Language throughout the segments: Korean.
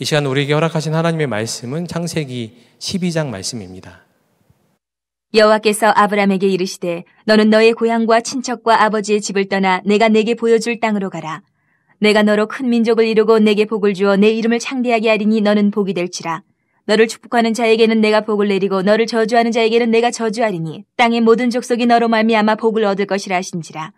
이 시간 우리에게 허락하신 하나님의 말씀은 창세기 12장 말씀입니다. 여호와께서 아브람에게 이르시되 너는 너의 고향과 친척과 아버지의 집을 떠나 내가 내게 보여줄 땅으로 가라. 내가 너로 큰 민족을 이루고 내게 복을 주어 내 이름을 창대하게 하리니 너는 복이 될지라. 너를 축복하는 자에게는 내가 복을 내리고 너를 저주하는 자에게는 내가 저주하리니 땅의 모든 족속이 너로 말미암아 복을 얻을 것이라 하신지라.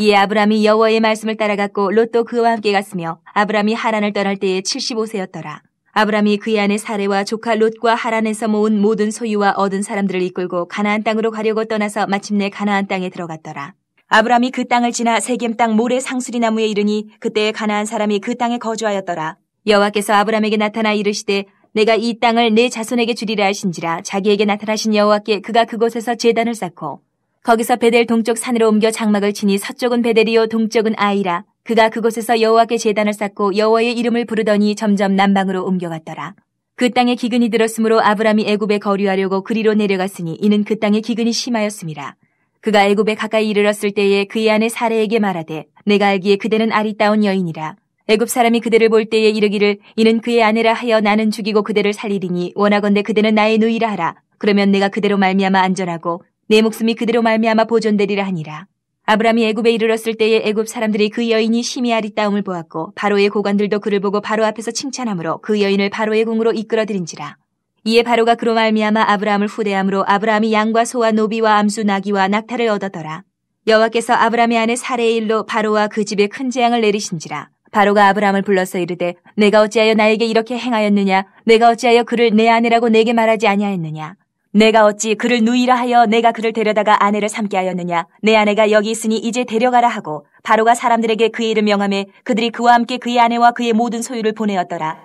이에 아브람이 여호와의 말씀을 따라갔고 롯도 그와 함께 갔으며 아브람이 하란을 떠날 때에 75세였더라. 아브람이 그의 아내 사레와 조카 롯과 하란에서 모은 모든 소유와 얻은 사람들을 이끌고 가나안 땅으로 가려고 떠나서 마침내 가나안 땅에 들어갔더라. 아브람이 그 땅을 지나 세겜 땅 모래 상수리 나무에 이르니 그때에 가나안 사람이 그 땅에 거주하였더라. 여호와께서 아브라함에게 나타나 이르시되 내가 이 땅을 내 자손에게 주리라 하신지라 자기에게 나타나신 여호와께 그가 그곳에서 제단을 쌓고 거기서 베델 동쪽 산으로 옮겨 장막을 치니 서쪽은 베델이요 동쪽은 아이라 그가 그곳에서 여호와께 재단을 쌓고 여호와의 이름을 부르더니 점점 남방으로 옮겨갔더라. 그 땅에 기근이 들었으므로 아브람이 애굽에 거류하려고 그리로 내려갔으니 이는 그 땅에 기근이 심하였습니다. 그가 애굽에 가까이 이르렀을 때에 그의 아내 사례에게 말하되 내가 알기에 그대는 아리따운 여인이라. 애굽 사람이 그대를 볼 때에 이르기를 이는 그의 아내라 하여 나는 죽이고 그대를 살리리니 원하건대 그대는 나의 누이라 하라. 그러면 내가 그대로 말미암아 안전하고 내 목숨이 그대로 말미암아 보존되리라 하니라. 아브라함이 애굽에 이르렀을 때에 애굽 사람들이 그 여인이 심히 아리따움을 보았고 바로의 고관들도 그를 보고 바로 앞에서 칭찬하므로그 여인을 바로의 궁으로 이끌어들인지라. 이에 바로가 그로 말미암아 아브라함을 후대함으로 아브라함이 양과 소와 노비와 암수 나귀와 낙타를 얻었더라. 여호와께서 아브라함의 아내 사례의 일로 바로와 그 집에 큰 재앙을 내리신지라. 바로가 아브라함을 불러서 이르되 내가 어찌하여 나에게 이렇게 행하였느냐 내가 어찌하여 그를 내 아내라고 내게 말하지 아니하였느냐 내가 어찌 그를 누이라 하여 내가 그를 데려다가 아내를 삼게 하였느냐 내 아내가 여기 있으니 이제 데려가라 하고 바로가 사람들에게 그의 이름 명함에 그들이 그와 함께 그의 아내와 그의 모든 소유를 보내었더라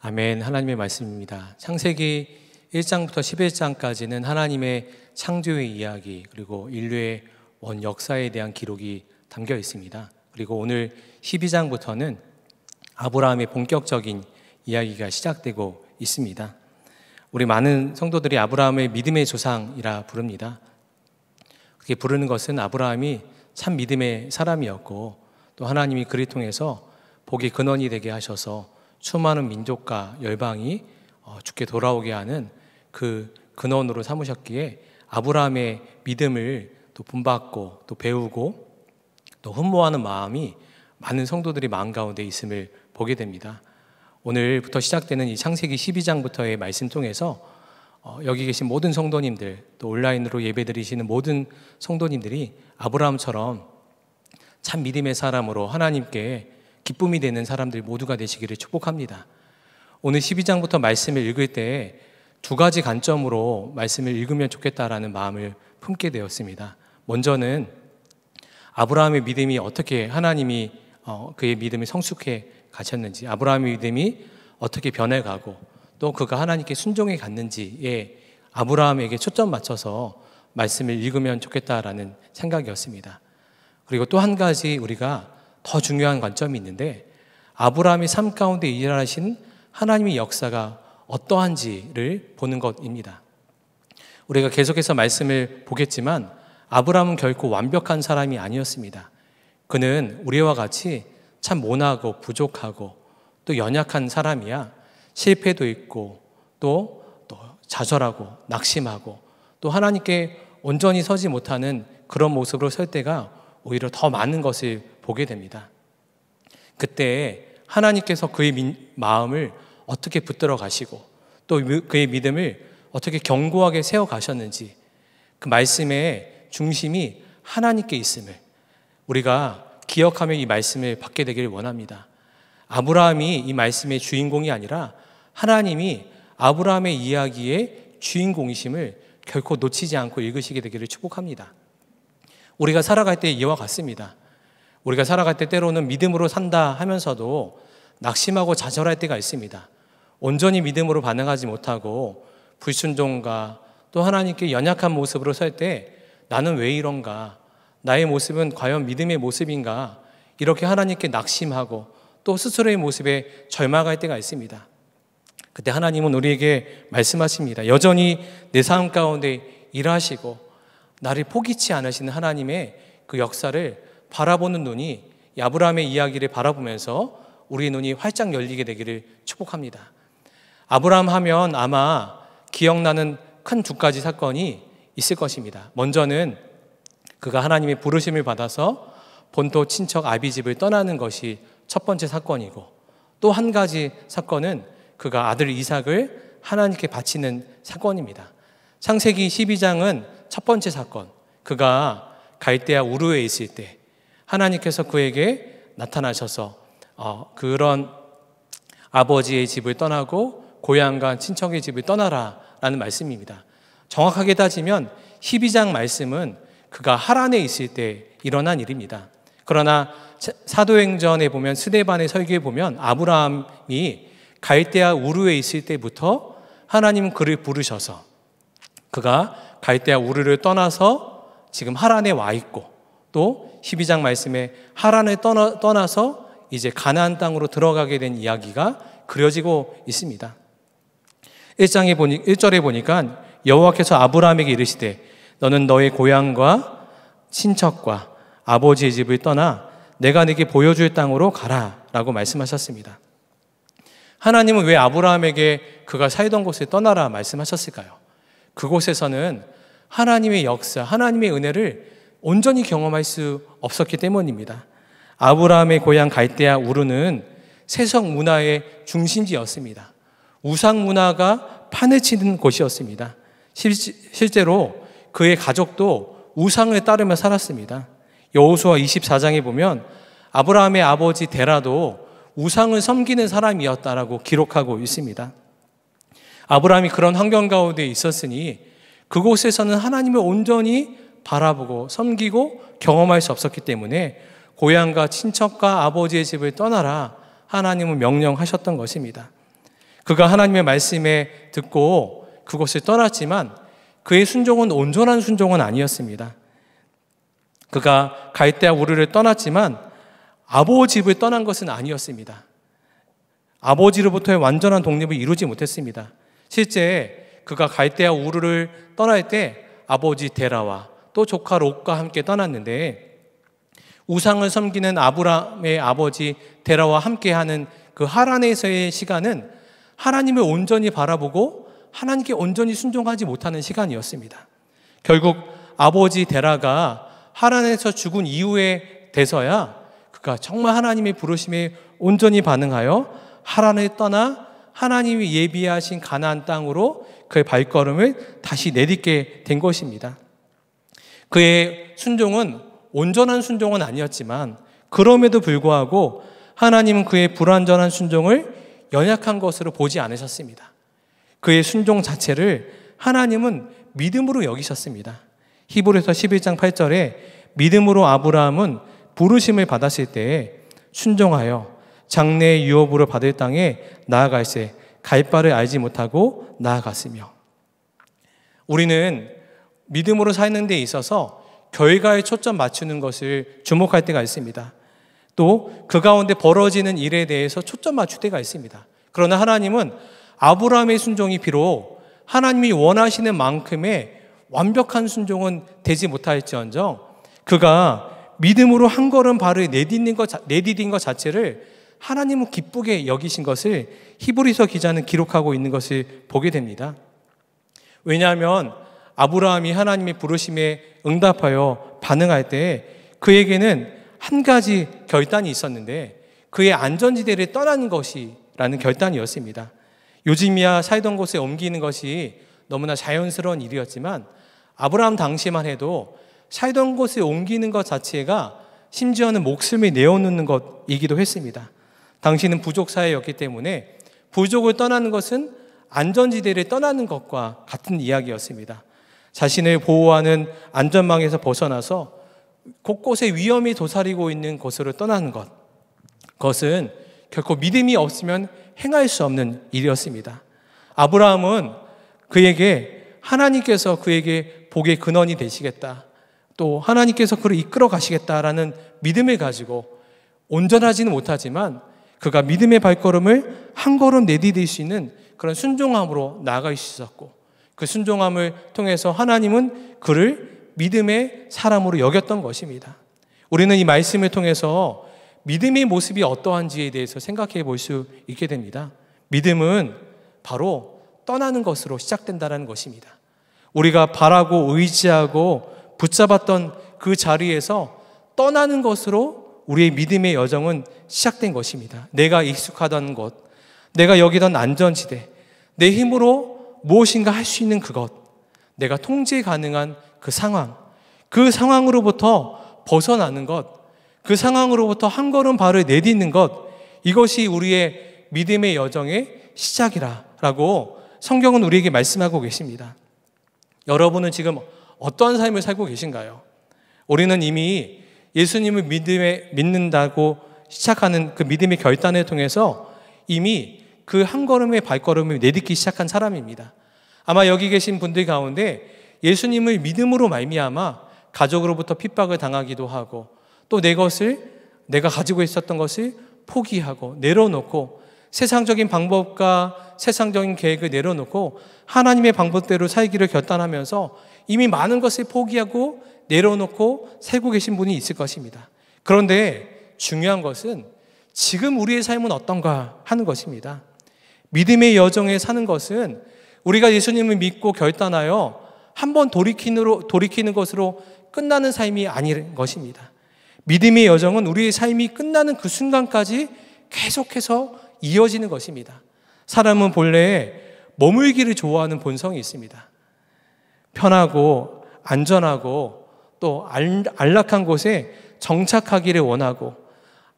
아멘 하나님의 말씀입니다 창세기 1장부터 11장까지는 하나님의 창조의 이야기 그리고 인류의 원 역사에 대한 기록이 담겨 있습니다 그리고 오늘 12장부터는 아브라함의 본격적인 이야기가 시작되고 있습니다 우리 많은 성도들이 아브라함의 믿음의 조상이라 부릅니다. 그렇게 부르는 것은 아브라함이 참 믿음의 사람이었고 또 하나님이 그를 통해서 복의 근원이 되게 하셔서 수많은 민족과 열방이 죽게 어, 돌아오게 하는 그 근원으로 삼으셨기에 아브라함의 믿음을 또 본받고 또 배우고 또 흠모하는 마음이 많은 성도들이 마음 가운데 있음을 보게 됩니다. 오늘부터 시작되는 이 창세기 12장부터의 말씀 통해서 어, 여기 계신 모든 성도님들 또 온라인으로 예배드리시는 모든 성도님들이 아브라함처럼 참 믿음의 사람으로 하나님께 기쁨이 되는 사람들 모두가 되시기를 축복합니다. 오늘 12장부터 말씀을 읽을 때 두 가지 관점으로 말씀을 읽으면 좋겠다라는 마음을 품게 되었습니다. 먼저는 아브라함의 믿음이 어떻게 하나님이 어, 그의 믿음이 성숙해 가셨는지, 아브라함의 믿음이 어떻게 변해가고 또 그가 하나님께 순종해 갔는지에 아브라함에게 초점 맞춰서 말씀을 읽으면 좋겠다라는 생각이었습니다. 그리고 또 한 가지 우리가 더 중요한 관점이 있는데 아브라함이 삶 가운데 일하신 하나님의 역사가 어떠한지를 보는 것입니다. 우리가 계속해서 말씀을 보겠지만 아브라함은 결코 완벽한 사람이 아니었습니다. 그는 우리와 같이 참 모나고 부족하고 또 연약한 사람이야 실패도 있고 또, 또 좌절하고 낙심하고 또 하나님께 온전히 서지 못하는 그런 모습으로 설 때가 오히려 더 많은 것을 보게 됩니다. 그때 하나님께서 그의 마음을 어떻게 붙들어 가시고 또 그의 믿음을 어떻게 견고하게 세워 가셨는지 그 말씀의 중심이 하나님께 있음을 우리가 기억하며 이 말씀을 받게 되기를 원합니다. 아브라함이 이 말씀의 주인공이 아니라 하나님이 아브라함의 이야기의 주인공이심을 결코 놓치지 않고 읽으시게 되기를 축복합니다. 우리가 살아갈 때 이와 같습니다. 우리가 살아갈 때 때로는 믿음으로 산다 하면서도 낙심하고 좌절할 때가 있습니다. 온전히 믿음으로 반응하지 못하고 불순종과 또 하나님께 연약한 모습으로 설 때 나는 왜 이런가 나의 모습은 과연 믿음의 모습인가? 이렇게 하나님께 낙심하고 또 스스로의 모습에 절망할 때가 있습니다. 그때 하나님은 우리에게 말씀하십니다. 여전히 내 삶 가운데 일하시고 나를 포기치 않으시는 하나님의 그 역사를 바라보는 눈이 아브라함의 이야기를 바라보면서 우리의 눈이 활짝 열리게 되기를 축복합니다. 아브라함 하면 아마 기억나는 큰 두 가지 사건이 있을 것입니다. 먼저는 그가 하나님이 부르심을 받아서 본토 친척 아비 집을 떠나는 것이 첫 번째 사건이고 또 한 가지 사건은 그가 아들 이삭을 하나님께 바치는 사건입니다. 창세기 12장은 첫 번째 사건. 그가 갈대아 우르에 있을 때 하나님께서 그에게 나타나셔서 어, 그런 아버지의 집을 떠나고 고향과 친척의 집을 떠나라라는 말씀입니다. 정확하게 따지면 12장 말씀은 그가 하란에 있을 때 일어난 일입니다. 그러나 사도행전에 보면 스데반의 설교에 보면 아브라함이 갈대아 우르에 있을 때부터 하나님 그를 부르셔서 그가 갈대아 우르를 떠나서 지금 하란에 와 있고 또 12장 말씀에 하란을 떠나, 떠나서 이제 가나안 땅으로 들어가게 된 이야기가 그려지고 있습니다. 1장에 보니 1절에 보니까 여호와께서 아브라함에게 이르시되 너는 너의 고향과 친척과 아버지의 집을 떠나 내가 네게 보여줄 땅으로 가라 라고 말씀하셨습니다. 하나님은 왜 아브라함에게 그가 살던 곳을 떠나라 말씀하셨을까요? 그곳에서는 하나님의 역사, 하나님의 은혜를 온전히 경험할 수 없었기 때문입니다. 아브라함의 고향 갈대아 우르는 세성 문화의 중심지였습니다. 우상 문화가 판을 치는 곳이었습니다. 실제로 그의 가족도 우상을 따르며 살았습니다. 여호수아 24장에 보면 아브라함의 아버지 데라도 우상을 섬기는 사람이었다라고 기록하고 있습니다. 아브라함이 그런 환경 가운데 있었으니 그곳에서는 하나님을 온전히 바라보고 섬기고 경험할 수 없었기 때문에 고향과 친척과 아버지의 집을 떠나라 하나님은 명령하셨던 것입니다. 그가 하나님의 말씀에 듣고 그곳을 떠났지만 그의 순종은 온전한 순종은 아니었습니다. 그가 갈대아 우르를 떠났지만 아버지 집을 떠난 것은 아니었습니다. 아버지로부터의 완전한 독립을 이루지 못했습니다. 실제 그가 갈대아 우르를 떠날 때 아버지 데라와 또 조카 롯과 함께 떠났는데 우상을 섬기는 아브라함의 아버지 데라와 함께하는 그 하란에서의 시간은 하나님을 온전히 바라보고 하나님께 온전히 순종하지 못하는 시간이었습니다. 결국 아버지 데라가 하란에서 죽은 이후에 돼서야 그가 정말 하나님의 부르심에 온전히 반응하여 하란을 떠나 하나님이 예비하신 가나안 땅으로 그의 발걸음을 다시 내딛게 된 것입니다. 그의 순종은 온전한 순종은 아니었지만 그럼에도 불구하고 하나님은 그의 불완전한 순종을 연약한 것으로 보지 않으셨습니다. 그의 순종 자체를 하나님은 믿음으로 여기셨습니다. 히브리서 11장 8절에 믿음으로 아브라함은 부르심을 받았을 때에 순종하여 장래의 유업으로 받을 땅에 나아갈세 갈 바를 알지 못하고 나아갔으며 우리는 믿음으로 사는 데 있어서 결과에 초점 맞추는 것을 주목할 때가 있습니다. 또 그 가운데 벌어지는 일에 대해서 초점 맞출 때가 있습니다. 그러나 하나님은 아브라함의 순종이 비록 하나님이 원하시는 만큼의 완벽한 순종은 되지 못할지언정 그가 믿음으로 한 걸음 발을 내딛는 것, 내디딘 것 자체를 하나님은 기쁘게 여기신 것을 히브리서 기자는 기록하고 있는 것을 보게 됩니다. 왜냐하면 아브라함이 하나님의 부르심에 응답하여 반응할 때 그에게는 한 가지 결단이 있었는데 그의 안전지대를 떠나는 것이라는 결단이었습니다. 요즘이야 살던 곳에 옮기는 것이 너무나 자연스러운 일이었지만 아브라함 당시만 해도 살던 곳에 옮기는 것 자체가 심지어는 목숨을 내어놓는 것이기도 했습니다. 당신은 부족 사회였기 때문에 부족을 떠나는 것은 안전지대를 떠나는 것과 같은 이야기였습니다. 자신을 보호하는 안전망에서 벗어나서 곳곳에 위험이 도사리고 있는 곳으로 떠나는 것. 그것은 결코 믿음이 없으면 행할 수 없는 일이었습니다. 아브라함은 그에게 하나님께서 그에게 복의 근원이 되시겠다. 또 하나님께서 그를 이끌어 가시겠다라는 믿음을 가지고 온전하지는 못하지만 그가 믿음의 발걸음을 한 걸음 내디딜 수 있는 그런 순종함으로 나아갈 수 있었고 그 순종함을 통해서 하나님은 그를 믿음의 사람으로 여겼던 것입니다. 우리는 이 말씀을 통해서 믿음의 모습이 어떠한지에 대해서 생각해 볼 수 있게 됩니다. 믿음은 바로 떠나는 것으로 시작된다는 것입니다. 우리가 바라고 의지하고 붙잡았던 그 자리에서 떠나는 것으로 우리의 믿음의 여정은 시작된 것입니다. 내가 익숙하던 곳, 내가 여기던 안전지대, 내 힘으로 무엇인가 할 수 있는 그것, 내가 통제 가능한 그 상황, 그 상황으로부터 벗어나는 것, 그 상황으로부터 한 걸음 발을 내딛는 것, 이것이 우리의 믿음의 여정의 시작이라라고 성경은 우리에게 말씀하고 계십니다. 여러분은 지금 어떠 삶을 살고 계신가요? 우리는 이미 예수님을 믿음에, 믿는다고 시작하는 그 믿음의 결단을 통해서 이미 그 한 걸음의 발걸음을 내딛기 시작한 사람입니다. 아마 여기 계신 분들 가운데 예수님을 믿음으로 말미암아 가족으로부터 핍박을 당하기도 하고 또내 것을 내가 가지고 있었던 것을 포기하고 내려놓고 세상적인 방법과 세상적인 계획을 내려놓고 하나님의 방법대로 살기를 결단하면서 이미 많은 것을 포기하고 내려놓고 살고 계신 분이 있을 것입니다. 그런데 중요한 것은 지금 우리의 삶은 어떤가 하는 것입니다. 믿음의 여정에 사는 것은 우리가 예수님을 믿고 결단하여 한번 돌이키는 것으로 끝나는 삶이 아닌 것입니다. 믿음의 여정은 우리의 삶이 끝나는 그 순간까지 계속해서 이어지는 것입니다. 사람은 본래 머물기를 좋아하는 본성이 있습니다. 편하고 안전하고 또 안락한 곳에 정착하기를 원하고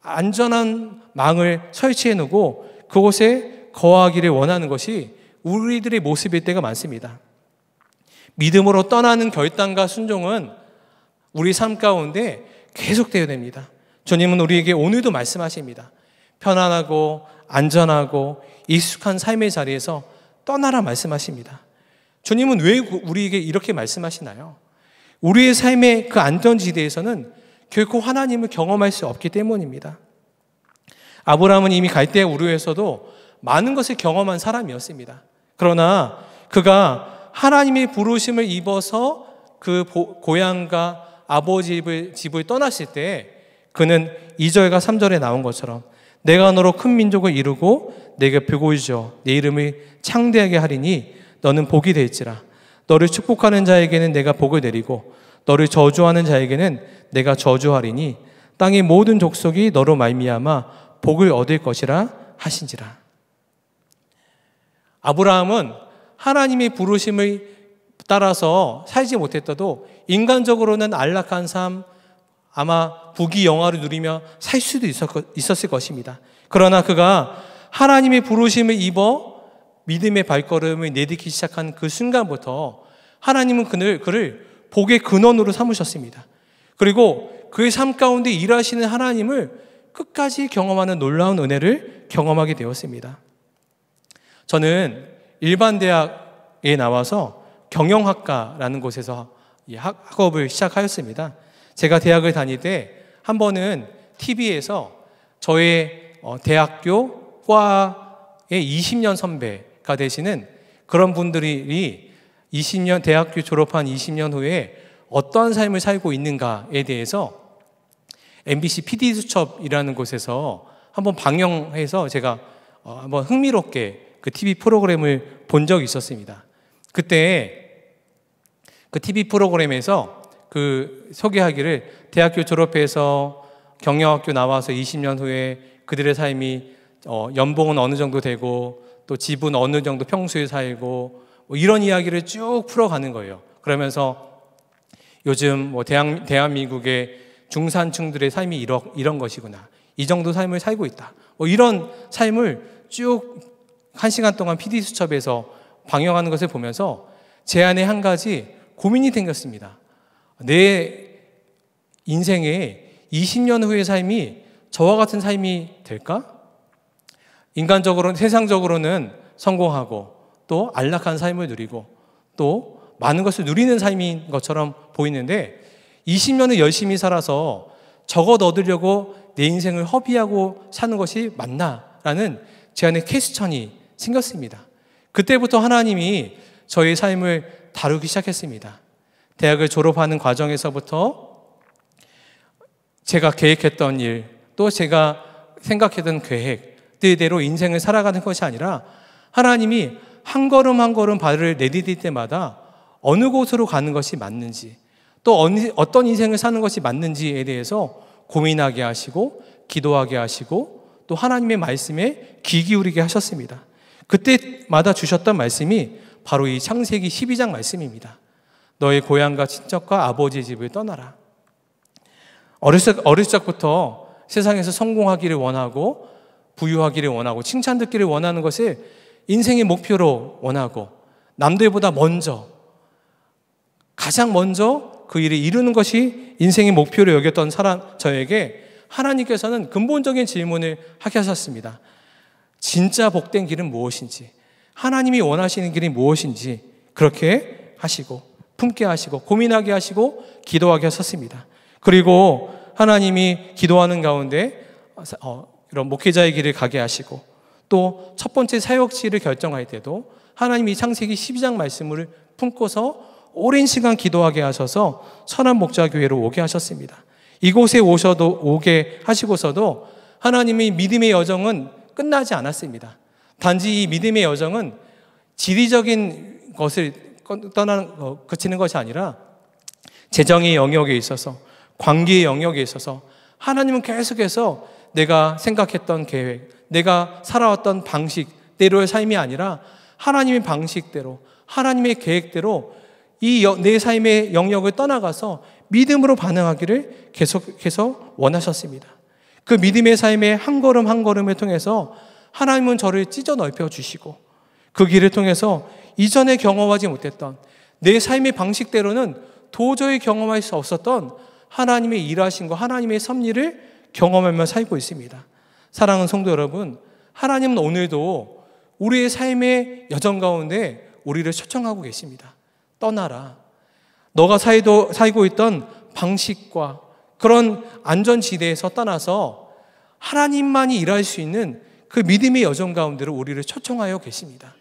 안전한 망을 설치해 놓고 그곳에 거하기를 원하는 것이 우리들의 모습일 때가 많습니다. 믿음으로 떠나는 결단과 순종은 우리 삶 가운데 계속 되어됩니다. 주님은 우리에게 오늘도 말씀하십니다. 편안하고 안전하고 익숙한 삶의 자리에서 떠나라 말씀하십니다. 주님은 왜 우리에게 이렇게 말씀하시나요? 우리의 삶의 그 안전지대에서는 결코 하나님을 경험할 수 없기 때문입니다. 아브라함은 이미 갈대 우르에서도 많은 것을 경험한 사람이었습니다. 그러나 그가 하나님의 부르심을 입어서 그 고향과 아버지 집을, 집을 떠났을 때 그는 2절과 3절에 나온 것처럼 내가 너로 큰 민족을 이루고 내게 표고이죠. 내 이름을 창대하게 하리니 너는 복이 될지라. 너를 축복하는 자에게는 내가 복을 내리고 너를 저주하는 자에게는 내가 저주하리니 땅의 모든 족속이 너로 말미암아 복을 얻을 것이라 하신지라. 아브라함은 하나님의 부르심을 따라서 살지 못했다도 인간적으로는 안락한 삶, 아마 부귀 영화를 누리며 살 수도 있었을 것입니다. 그러나 그가 하나님의 부르심을 입어 믿음의 발걸음을 내딛기 시작한 그 순간부터 하나님은 그를, 그를 복의 근원으로 삼으셨습니다. 그리고 그의 삶 가운데 일하시는 하나님을 끝까지 경험하는 놀라운 은혜를 경험하게 되었습니다. 저는 일반 대학에 나와서 경영학과라는 곳에서 예, 학업을 시작하였습니다. 제가 대학을 다닐 때 한 번은 TV에서 저의 어, 대학교 과의 20년 선배가 되시는 그런 분들이 20년 대학교 졸업한 20년 후에 어떠 삶을 살고 있는가에 대해서 MBC PD 수첩이라는 곳에서 한번 방영해서 제가 어, 한번 흥미롭게 그 TV 프로그램을 본 적이 있었습니다. 그때 그 TV 프로그램에서 그 소개하기를 대학교 졸업해서 경영학교 나와서 20년 후에 그들의 삶이 어, 연봉은 어느 정도 되고 또 집은 어느 정도 평소에 살고 뭐 이런 이야기를 쭉 풀어가는 거예요. 그러면서 요즘 뭐 대한, 대한민국의 중산층들의 삶이 이러, 이런 것이구나. 이 정도 삶을 살고 있다. 뭐 이런 삶을 쭉 한 시간 동안 PD 수첩에서 방영하는 것을 보면서 제 안에 한 가지 고민이 생겼습니다. 내 인생에 20년 후의 삶이 저와 같은 삶이 될까? 인간적으로는 세상적으로는 성공하고 또 안락한 삶을 누리고 또 많은 것을 누리는 삶인 것처럼 보이는데 20년을 열심히 살아서 적어 얻으려고 내 인생을 허비하고 사는 것이 맞나라는 제 안에 캐스천이 생겼습니다. 그때부터 하나님이 저의 삶을 다루기 시작했습니다. 대학을 졸업하는 과정에서부터 제가 계획했던 일, 또 제가 생각했던 계획, 그대로 인생을 살아가는 것이 아니라 하나님이 한 걸음 한 걸음 발을 내디딜 때마다 어느 곳으로 가는 것이 맞는지, 또어떤 인생을 사는 것이 맞는지에 대해서 고민하게 하시고, 기도하게 하시고, 또 하나님의 말씀에 귀 기울이게 하셨습니다. 그때마다 주셨던 말씀이 바로 이 창세기 12장 말씀입니다. 너의 고향과 친척과 아버지의 집을 떠나라. 어렸을, 어렸을 적부터 세상에서 성공하기를 원하고 부유하기를 원하고 칭찬듣기를 원하는 것을 인생의 목표로 원하고 남들보다 먼저 가장 먼저 그 일을 이루는 것이 인생의 목표로 여겼던 사람 저에게 하나님께서는 근본적인 질문을 하셨습니다. 진짜 복된 길은 무엇인지 하나님이 원하시는 길이 무엇인지 그렇게 하시고 품게 하시고 고민하게 하시고 기도하게 하셨습니다. 그리고 하나님이 기도하는 가운데 어, 이런 목회자의 길을 가게 하시고 또 첫 번째 사역지를 결정할 때도 하나님이 창세기 12장 말씀을 품고서 오랜 시간 기도하게 하셔서 선한 목자 교회로 오게 하셨습니다. 이곳에 오셔도 오게 하시고서도 하나님의 믿음의 여정은 끝나지 않았습니다. 단지 이 믿음의 여정은 지리적인 것을 떠나는, 거치는 것이 아니라 재정의 영역에 있어서 관계의 영역에 있어서 하나님은 계속해서 내가 생각했던 계획, 내가 살아왔던 방식대로의 삶이 아니라 하나님의 방식대로, 하나님의 계획대로 이 내 삶의 영역을 떠나가서 믿음으로 반응하기를 계속해서 원하셨습니다. 그 믿음의 삶의 한 걸음 한 걸음을 통해서 하나님은 저를 찢어 넓혀 주시고 그 길을 통해서 이전에 경험하지 못했던 내 삶의 방식대로는 도저히 경험할 수 없었던 하나님의 일하신 거, 하나님의 섭리를 경험하며 살고 있습니다. 사랑하는 성도 여러분, 하나님은 오늘도 우리의 삶의 여정 가운데 우리를 초청하고 계십니다. 떠나라. 너가 살도, 살고 있던 방식과 그런 안전지대에서 떠나서 하나님만이 일할 수 있는 그 믿음의 여정 가운데로 우리를 초청하여 계십니다.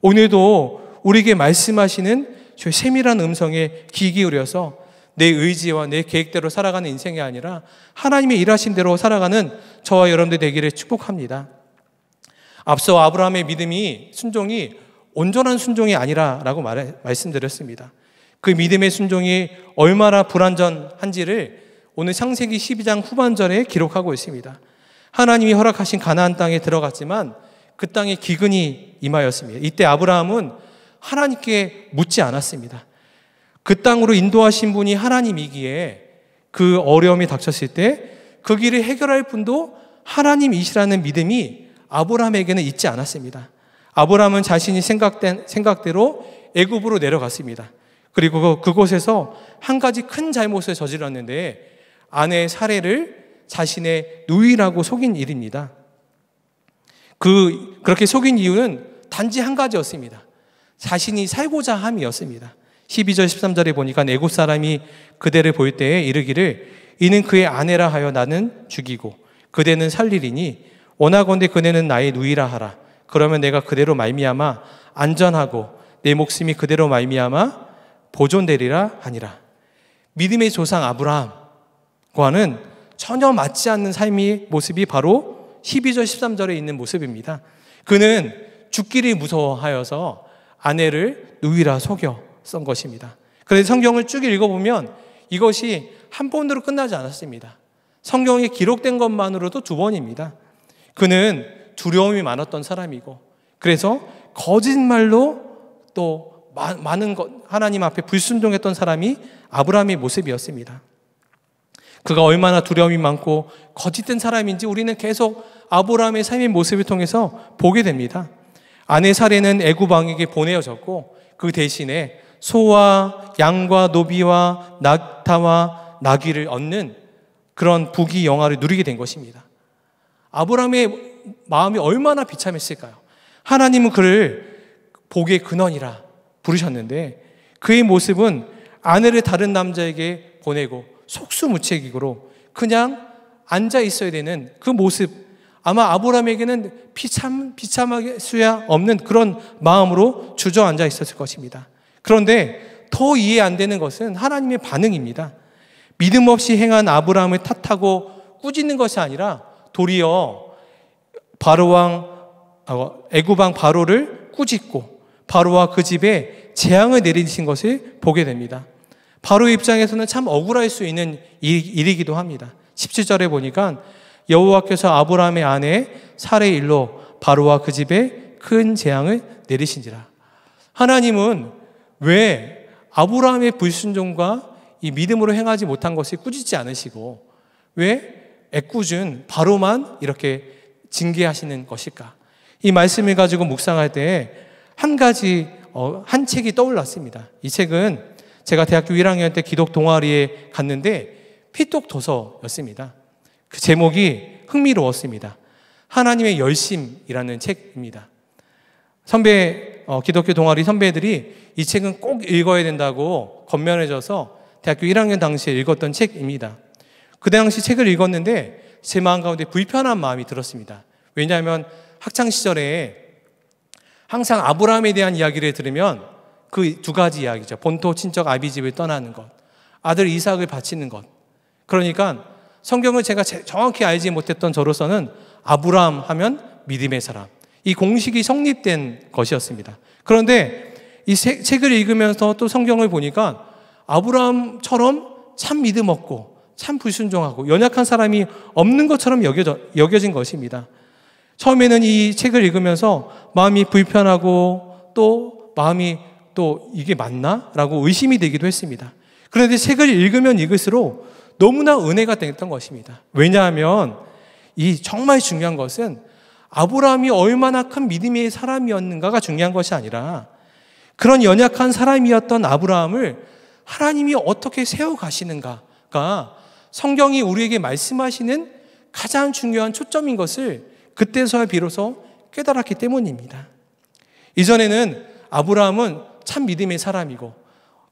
오늘도 우리에게 말씀하시는 저 세밀한 음성에 귀 기울여서 내 의지와 내 계획대로 살아가는 인생이 아니라 하나님의 일하신 대로 살아가는 저와 여러분들 되기를 축복합니다. 앞서 아브라함의 믿음이 순종이 온전한 순종이 아니라라고 말 말씀드렸습니다. 그 믿음의 순종이 얼마나 불완전한지를 오늘 창세기 12장 후반절에 기록하고 있습니다. 하나님이 허락하신 가나안 땅에 들어갔지만 그 땅에 기근이 임하였습니다. 이때 아브라함은 하나님께 묻지 않았습니다. 그 땅으로 인도하신 분이 하나님이기에 그 어려움이 닥쳤을 때 그 길을 해결할 분도 하나님이시라는 믿음이 아브라함에게는 있지 않았습니다. 아브라함은 자신이 생각된 생각대로 애굽으로 내려갔습니다. 그리고 그곳에서 한 가지 큰 잘못을 저질렀는데 아내의 살해를 자신의 누이라고 속인 일입니다. 그, 그렇게 속인 이유는 단지 한 가지였습니다. 자신이 살고자 함이었습니다. 12절 13절에 보니까 애굽 사람이 그대를 볼 때에 이르기를 이는 그의 아내라 하여 나는 죽이고 그대는 살리리니 원하건대 그대는 나의 누이라 하라 그러면 내가 그대로 말미암아 안전하고 내 목숨이 그대로 말미암아 보존되리라 하니라 믿음의 조상 아브라함과는 전혀 맞지 않는 삶이 모습이 바로 12절 13절에 있는 모습입니다. 그는 죽기를 무서워하여서 아내를 누이라 속여 썬 것입니다. 그래서 성경을 쭉 읽어보면 이것이 한 번으로 끝나지 않았습니다. 성경에 기록된 것만으로도 두 번입니다. 그는 두려움이 많았던 사람이고, 그래서 거짓말로 또 많은 것, 하나님 앞에 불순종했던 사람이 아브라함의 모습이었습니다. 그가 얼마나 두려움이 많고 거짓된 사람인지 우리는 계속 아브라함의 삶의 모습을 통해서 보게 됩니다. 아내 사례는 애굽 왕에게 보내어졌고 그 대신에 소와 양과 노비와 낙타와 나귀를 얻는 그런 부귀 영화를 누리게 된 것입니다. 아브라함의 마음이 얼마나 비참했을까요? 하나님은 그를 복의 근원이라 부르셨는데 그의 모습은 아내를 다른 남자에게 보내고 속수무책이고로 그냥 앉아 있어야 되는 그 모습 아마 아브라함에게는 비참 비참하게 수야 없는 그런 마음으로 주저앉아 있었을 것입니다. 그런데 더 이해 안 되는 것은 하나님의 반응입니다. 믿음 없이 행한 아브라함을 탓하고 꾸짖는 것이 아니라 도리어 바로왕 어, 애굽왕 바로를 꾸짖고 바로와 그 집에 재앙을 내리신 것을 보게 됩니다. 바로 입장에서는 참 억울할 수 있는 일, 이기도 합니다. 17절에 보니까 여호와께서 아브라함의 아내 사례 일로 바로와 그 집에 큰 재앙을 내리신지라. 하나님은 왜 아브라함의 불순종과 이 믿음으로 행하지 못한 것이 꾸짖지 않으시고 왜 애꿎은 바로만 이렇게 징계하시는 것일까? 이 말씀을 가지고 묵상할 때 한 가지 어, 한 책이 떠올랐습니다. 이 책은 제가 대학교 1학년 때 기독 동아리에 갔는데 피독 도서였습니다. 그 제목이 흥미로웠습니다. 하나님의 열심이라는 책입니다. 선배 어, 기독교 동아리 선배들이 이 책은 꼭 읽어야 된다고 건면해져서 대학교 1학년 당시에 읽었던 책입니다. 그 당시 책을 읽었는데 제 마음 가운데 불편한 마음이 들었습니다. 왜냐하면 학창 시절에 항상 아브라함에 대한 이야기를 들으면 그두 가지 이야기죠. 본토 친척 아비 집을 떠나는 것, 아들 이삭을 바치는 것. 그러니까 성경을 제가 정확히 알지 못했던 저로서는 아브라함 하면 믿음의 사람. 이 공식이 성립된 것이었습니다. 그런데 이 책을 읽으면서 또 성경을 보니까 아브라함처럼 참 믿음 없고 참 불순종하고 연약한 사람이 없는 것처럼 여겨져, 여겨진 것입니다. 처음에는 이 책을 읽으면서 마음이 불편하고 또 마음이 또 이게 맞나? 라고 의심이 되기도 했습니다. 그런데 책을 읽으면 읽을수록 너무나 은혜가 됐던 것입니다. 왜냐하면 이 정말 중요한 것은 아브라함이 얼마나 큰 믿음의 사람이었는가가 중요한 것이 아니라 그런 연약한 사람이었던 아브라함을 하나님이 어떻게 세워가시는가가 성경이 우리에게 말씀하시는 가장 중요한 초점인 것을 그때서야 비로소 깨달았기 때문입니다. 이전에는 아브라함은 참 믿음의 사람이고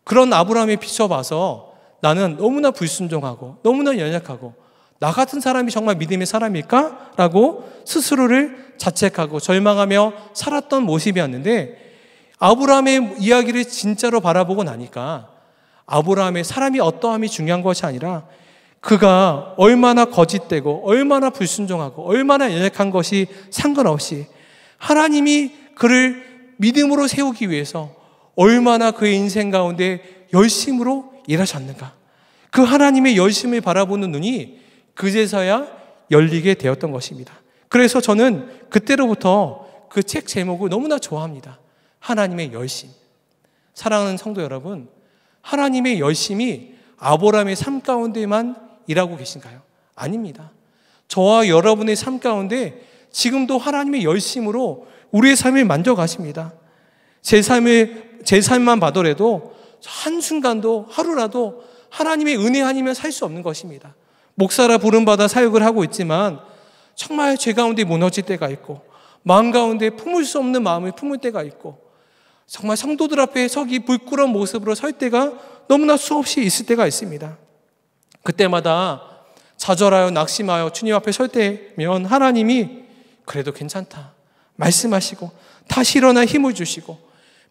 그런 아브라함에 비춰봐서 나는 너무나 불순종하고 너무나 연약하고 나 같은 사람이 정말 믿음의 사람일까? 라고 스스로를 자책하고 절망하며 살았던 모습이었는데 아브라함의 이야기를 진짜로 바라보고 나니까 아브라함의 사람이 어떠함이 중요한 것이 아니라 그가 얼마나 거짓되고 얼마나 불순종하고 얼마나 연약한 것이 상관없이 하나님이 그를 믿음으로 세우기 위해서 얼마나 그의 인생 가운데 열심으로 일하셨는가. 그 하나님의 열심을 바라보는 눈이 그제서야 열리게 되었던 것입니다. 그래서 저는 그때로부터 그 책 제목을 너무나 좋아합니다. 하나님의 열심. 사랑하는 성도 여러분, 하나님의 열심이 아보람의 삶 가운데만 일하고 계신가요? 아닙니다. 저와 여러분의 삶 가운데 지금도 하나님의 열심으로 우리의 삶을 만져가십니다. 제 삶을 제 삶만 봐도라도 한순간도 하루라도 하나님의 은혜 아니면 살 수 없는 것입니다. 목사라 부른받아 사역을 하고 있지만 정말 죄 가운데 무너질 때가 있고 마음 가운데 품을 수 없는 마음을 품을 때가 있고 정말 성도들 앞에 서기 불끄러운 모습으로 설 때가 너무나 수없이 있을 때가 있습니다. 그때마다 좌절하여 낙심하여 주님 앞에 설 때면 하나님이 그래도 괜찮다 말씀하시고 다시 일어나 힘을 주시고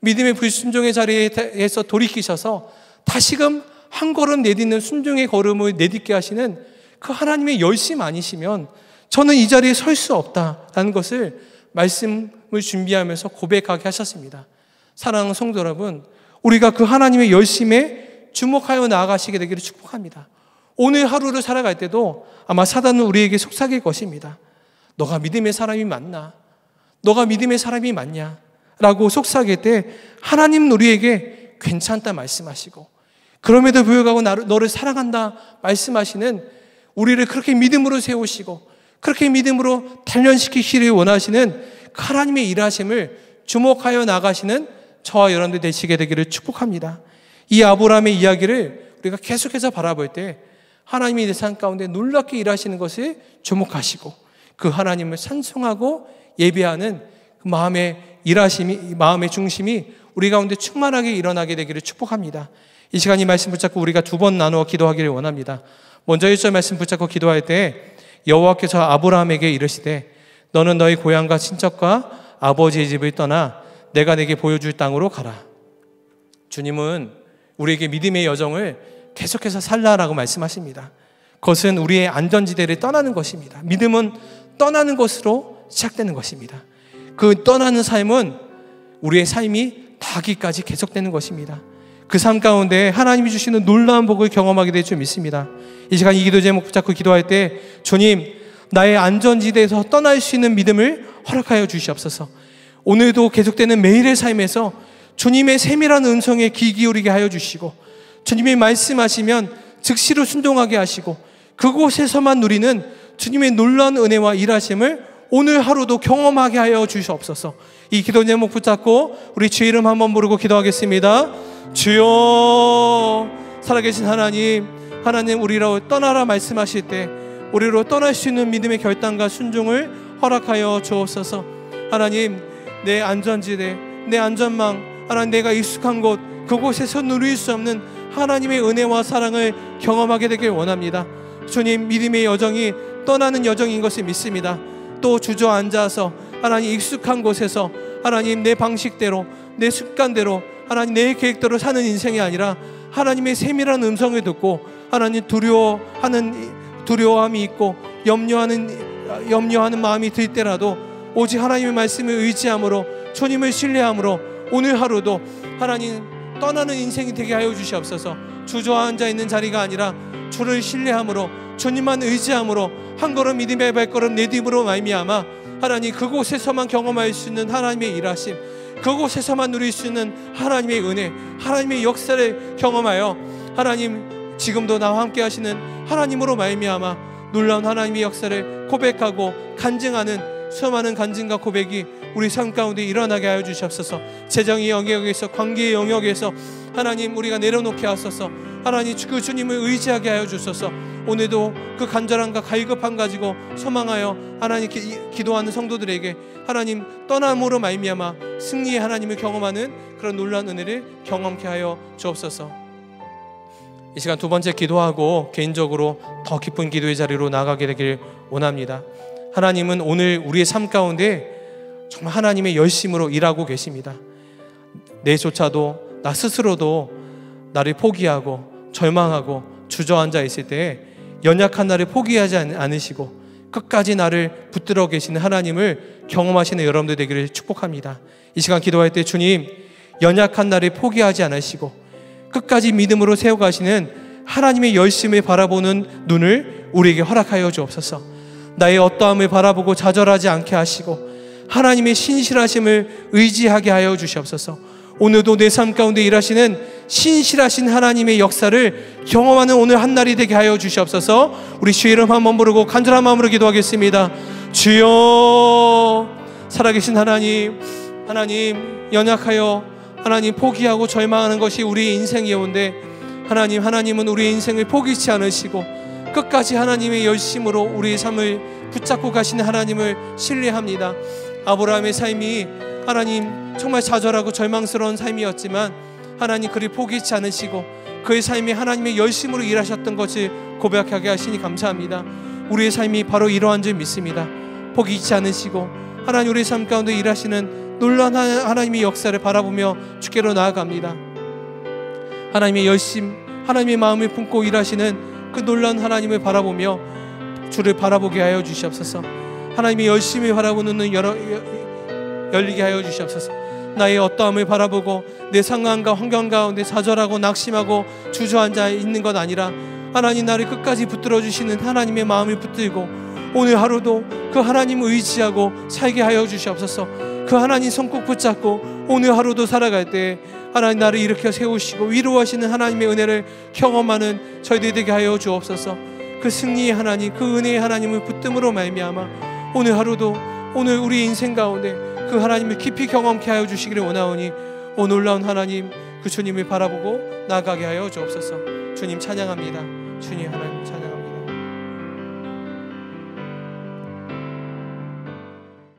믿음의 불순종의 자리에서 돌이키셔서 다시금 한 걸음 내딛는 순종의 걸음을 내딛게 하시는 그 하나님의 열심 아니시면 저는 이 자리에 설 수 없다라는 것을 말씀을 준비하면서 고백하게 하셨습니다. 사랑하는 성도 여러분, 우리가 그 하나님의 열심에 주목하여 나아가시게 되기를 축복합니다. 오늘 하루를 살아갈 때도 아마 사단은 우리에게 속삭일 것입니다. 너가 믿음의 사람이 맞나? 너가 믿음의 사람이 맞냐? 라고 속삭일 때 하나님 우리에게 괜찮다 말씀하시고 그럼에도 불구하고 나를, 너를 사랑한다 말씀하시는 우리를 그렇게 믿음으로 세우시고 그렇게 믿음으로 단련시키시를 원하시는 그 하나님의 일하심을 주목하여 나가시는 저와 여러분들 되시게 되기를 축복합니다. 이 아브라함의 이야기를 우리가 계속해서 바라볼 때 하나님이 내삶 가운데 놀랍게 일하시는 것을 주목하시고 그 하나님을 찬송하고 예배하는 그 마음의 일하심이 마음의 중심이 우리 가운데 충만하게 일어나게 되기를 축복합니다. 이 시간 이 말씀 붙잡고 우리가 두 번 나누어 기도하기를 원합니다. 먼저 1절 말씀 붙잡고 기도할 때 여호와께서 아브라함에게 이르시되 너는 너희 고향과 친척과 아버지의 집을 떠나 내가 내게 보여줄 땅으로 가라. 주님은 우리에게 믿음의 여정을 계속해서 살라라고 말씀하십니다. 그것은 우리의 안전지대를 떠나는 것입니다. 믿음은 떠나는 것으로 시작되는 것입니다. 그 떠나는 삶은 우리의 삶이 다기까지 계속되는 것입니다. 그 삶 가운데 하나님이 주시는 놀라운 복을 경험하게 될 줄 믿습니다. 이 시간 이 기도 제목 붙잡고 기도할 때 주님 나의 안전지대에서 떠날 수 있는 믿음을 허락하여 주시옵소서. 오늘도 계속되는 매일의 삶에서 주님의 세밀한 은성에 귀 기울이게 하여 주시고 주님이 말씀하시면 즉시로 순종하게 하시고 그곳에서만 누리는 주님의 놀라운 은혜와 일하심을 오늘 하루도 경험하게 하여 주시옵소서. 이 기도 제목 붙잡고 우리 주 이름 한번 부르고 기도하겠습니다. 주여 살아계신 하나님 하나님 우리로 떠나라 말씀하실 때 우리로 떠날 수 있는 믿음의 결단과 순종을 허락하여 주옵소서. 하나님 내 안전지대 내 안전망 하나님 내가 익숙한 곳 그곳에서 누릴 수 없는 하나님의 은혜와 사랑을 경험하게 되길 원합니다. 주님 믿음의 여정이 떠나는 여정인 것을 믿습니다. 또 주저앉아서 하나님 익숙한 곳에서 하나님 내 방식대로 내 습관대로 하나님 내 계획대로 사는 인생이 아니라 하나님의 세밀한 음성을 듣고 하나님 두려워하는 두려움이 있고 염려하는 염려하는 마음이 들 때라도 오직 하나님의 말씀을 의지함으로 주님을 신뢰함으로 오늘 하루도 하나님 떠나는 인생이 되게 하여 주시옵소서. 주저앉아 있는 자리가 아니라 주를 신뢰함으로 주님만 의지함으로 한 걸음 믿음의 발걸음 내딛으로 말미암아 하나님 그곳에서만 경험할 수 있는 하나님의 일하심 그곳에서만 누릴 수 있는 하나님의 은혜 하나님의 역사를 경험하여 하나님 지금도 나와 함께 하시는 하나님으로 말미암아 놀라운 하나님의 역사를 고백하고 간증하는 수많은 간증과 고백이 우리 삶 가운데 일어나게 하여 주시옵소서. 재정의 영역에서 관계의 영역에서 하나님 우리가 내려놓게 하소서. 하나님 그 주님을 의지하게 하여 주소서. 오늘도 그 간절함과 갈급함 가지고 소망하여 하나님께 기도하는 성도들에게 하나님 떠남으로 말미암아 승리의 하나님을 경험하는 그런 놀라 은혜를 경험케 하여 주옵소서. 이 시간 두 번째 기도하고 개인적으로 더 깊은 기도의 자리로 나가게 되길 원합니다. 하나님은 오늘 우리의 삶 가운데 정말 하나님의 열심으로 일하고 계십니다. 내조차도 나 스스로도 나를 포기하고 절망하고 주저앉아 있을 때 연약한 나를 포기하지 않으시고 끝까지 나를 붙들어 계시는 하나님을 경험하시는 여러분들 되기를 축복합니다. 이 시간 기도할 때 주님 연약한 나를 포기하지 않으시고 끝까지 믿음으로 세워가시는 하나님의 열심을 바라보는 눈을 우리에게 허락하여 주옵소서. 나의 어떠함을 바라보고 좌절하지 않게 하시고 하나님의 신실하심을 의지하게 하여 주시옵소서. 오늘도 내 삶 가운데 일하시는 신실하신 하나님의 역사를 경험하는 오늘 한 날이 되게 하여 주시옵소서. 우리 주 이름 한번 부르고 간절한 마음으로 기도하겠습니다. 주여 살아계신 하나님 하나님 연약하여 하나님 포기하고 절망하는 것이 우리 인생이온데 하나님 하나님은 우리 인생을 포기치 않으시고 끝까지 하나님의 열심으로 우리의 삶을 붙잡고 가시는 하나님을 신뢰합니다. 아브라함의 삶이 하나님 정말 좌절하고 절망스러운 삶이었지만 하나님 그리 포기치 않으시고 그의 삶이 하나님의 열심으로 일하셨던 것을 고백하게 하시니 감사합니다. 우리의 삶이 바로 이러한 줄 믿습니다. 포기치 않으시고 하나님 우리삶 가운데 일하시는 놀라운 하나님의 역사를 바라보며 주께로 나아갑니다. 하나님의 열심, 하나님의 마음을 품고 일하시는 그 놀라운 하나님을 바라보며 주를 바라보게 하여 주시옵소서. 하나님이 열심히 바라고 눈을 열 열리게 하여 주시옵소서. 나의 어떠함을 바라보고 내 상황과 환경 가운데 좌절하고 낙심하고 주저앉아 있는 것 아니라 하나님 나를 끝까지 붙들어 주시는 하나님의 마음을 붙들고 오늘 하루도 그 하나님을 의지하고 살게 하여 주시옵소서. 그 하나님 손 꼭 붙잡고 오늘 하루도 살아갈 때 하나님 나를 일으켜 세우시고 위로하시는 하나님의 은혜를 경험하는 저희들이 게 하여 주옵소서. 그 승리의 하나님, 그 은혜의 하나님을 붙듦으로 말미암아 오늘 하루도 오늘 우리 인생 가운데 그 하나님을 깊이 경험케 하여 주시기를 원하오니 오 놀라운 하나님 그 주님을 바라보고 나가게 하여 주옵소서 주님 찬양합니다 주님 하나님